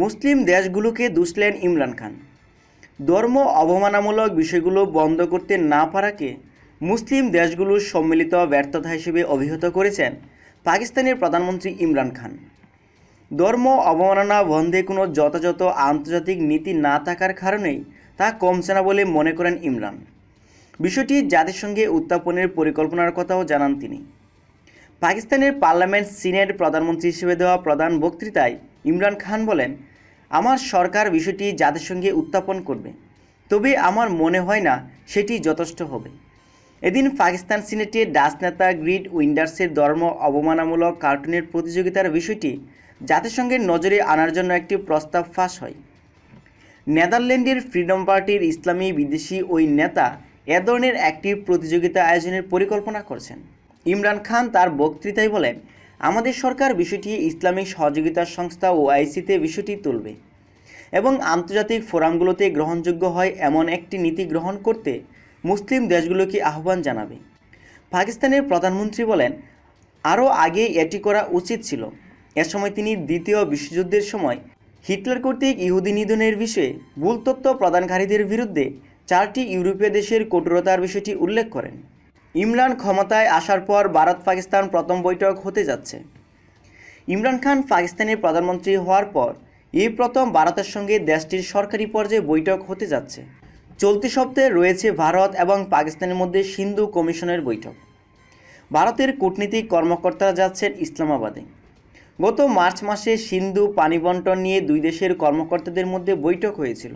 মুসলিম দেশগুলোকে দুষলেন ইমরান খান ধর্ম অবমাননামূলক বিষয়গুলো বন্ধ করতে না পারাকে মুসলিম দেশগুলোর সম্মিলিত ব্যর্থতা হিসেবে অভিহিত করেছেন পাকিস্তানের প্রধানমন্ত্রী ইমরান খান ধর্ম অবমাননা বন্ধে কোনো যথাযথ আন্তর্জাতিক নীতি না থাকার কারণেই তা কমছে না বলে মনে করেন ইমরান বিষয়টি জাতিসংঘে উত্থাপনের পরিকল্পনার কথাও জানান তিনি পাকিস্তানের পার্লামেন্ট সিনেট প্রধানমন্ত্রী হিসেবে দেওয়া প্রধান বক্তৃতায় ইমরান খান বলেন আমার সরকার বিষয়টি জাতিসংঘে উত্থাপন করবে তবে আমার মনে হয় না সেটি যথেষ্ট হবে এদিন পাকিস্তান সিনেটে ডাচ নেতা গ্রিড উইন্ডার্সের ধর্ম অবমাননামূলক কার্টুনের প্রতিযোগিতার বিষয়টি জাতিসংঘের নজরে আনার জন্য একটি প্রস্তাব ফাঁস হয় নেদারল্যান্ডের ফ্রিডম পার্টির ইসলামী বিদেশি ওই নেতা এ ধরনের একটি প্রতিযোগিতা আয়োজনের পরিকল্পনা করছেন ইমরান খান তার বক্তৃতায় বলেন আমাদের সরকার বিষয়টি ইসলামিক সহযোগিতা সংস্থা ও আইসিতে বিষয়টি তুলবে এবং আন্তর্জাতিক ফোরামগুলোতে গ্রহণযোগ্য হয় এমন একটি নীতি গ্রহণ করতে মুসলিম দেশগুলোকে আহ্বান জানাবে পাকিস্তানের প্রধানমন্ত্রী বলেন আরও আগে এটি করা উচিত ছিল এ সময় তিনি দ্বিতীয় বিশ্বযুদ্ধের সময় হিটলার কর্তৃক ইহুদি নিধনের বিষয়ে ভুল তথ্য প্রদানকারীদের বিরুদ্ধে চারটি ইউরোপীয় দেশের কঠোরতার বিষয়টি উল্লেখ করেন ইমরান ক্ষমতায় আসার পর ভারত পাকিস্তান প্রথম বৈঠক হতে যাচ্ছে ইমরান খান পাকিস্তানের প্রধানমন্ত্রী হওয়ার পর এই প্রথম ভারতের সঙ্গে দেশটির সরকারি পর্যায়ে বৈঠক হতে যাচ্ছে চলতি সপ্তাহে রয়েছে ভারত এবং পাকিস্তানের মধ্যে সিন্ধু কমিশনের বৈঠক ভারতের কূটনীতিক কর্মকর্তারা যাচ্ছেন ইসলামাবাদে গত মার্চ মাসে সিন্ধু পানি বন্টন নিয়ে দুই দেশের কর্মকর্তাদের মধ্যে বৈঠক হয়েছিল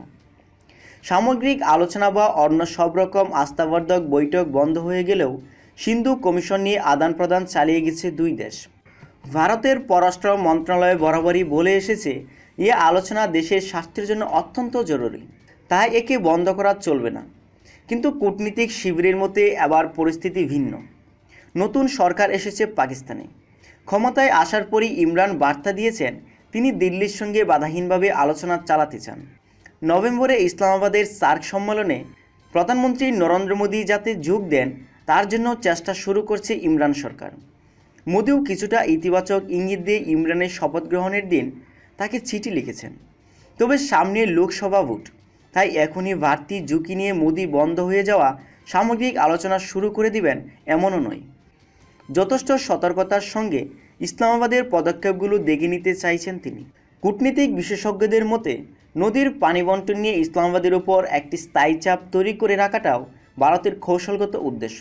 সামগ্রিক আলোচনা বা অন্য সব রকম আস্থাবর্ধক বৈঠক বন্ধ হয়ে গেলেও সিন্ধু কমিশন নিয়ে আদান প্রদান চালিয়ে গেছে দুই দেশ ভারতের পররাষ্ট্র মন্ত্রণালয় বরাবরই বলে এসেছে এ আলোচনা দেশের স্বাস্থ্যের জন্য অত্যন্ত জরুরি তাই একে বন্ধ করা চলবে না কিন্তু কূটনীতিক শিবিরের মতে আবার পরিস্থিতি ভিন্ন নতুন সরকার এসেছে পাকিস্তানে ক্ষমতায় আসার পরই ইমরান বার্তা দিয়েছেন তিনি দিল্লির সঙ্গে বাধাহীনভাবে আলোচনা চালাতে চান নভেম্বরে ইসলামাবাদের সার্ক সম্মেলনে প্রধানমন্ত্রী নরেন্দ্র মোদী যাতে যোগ দেন তার জন্য চেষ্টা শুরু করছে ইমরান সরকার মোদীও কিছুটা ইতিবাচক ইঙ্গিত দিয়ে ইমরানের শপথ গ্রহণের দিন তাকে চিঠি লিখেছেন তবে সামনে লোকসভা ভোট তাই এখনই বাড়তি ঝুঁকি নিয়ে মোদি বন্ধ হয়ে যাওয়া সামগ্রিক আলোচনা শুরু করে দিবেন এমনও নয় যথেষ্ট সতর্কতার সঙ্গে ইসলামাবাদের পদক্ষেপগুলো দেখে নিতে চাইছেন তিনি কূটনীতিক বিশেষজ্ঞদের মতে নদীর পানি বন্টন নিয়ে ইসলামাবাদের উপর একটি স্থায়ী চাপ তৈরি করে রাখাটাও ভারতের কৌশলগত উদ্দেশ্য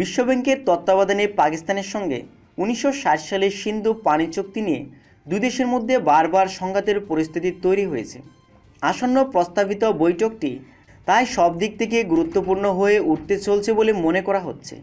বিশ্বব্যাংকের তত্ত্বাবধানে পাকিস্তানের সঙ্গে উনিশশো সালে সিন্ধু পানি চুক্তি নিয়ে দুই দেশের মধ্যে বারবার সংঘাতের পরিস্থিতি তৈরি হয়েছে আসন্ন প্রস্তাবিত বৈঠকটি তাই সব দিক থেকে গুরুত্বপূর্ণ হয়ে উঠতে চলছে বলে মনে করা হচ্ছে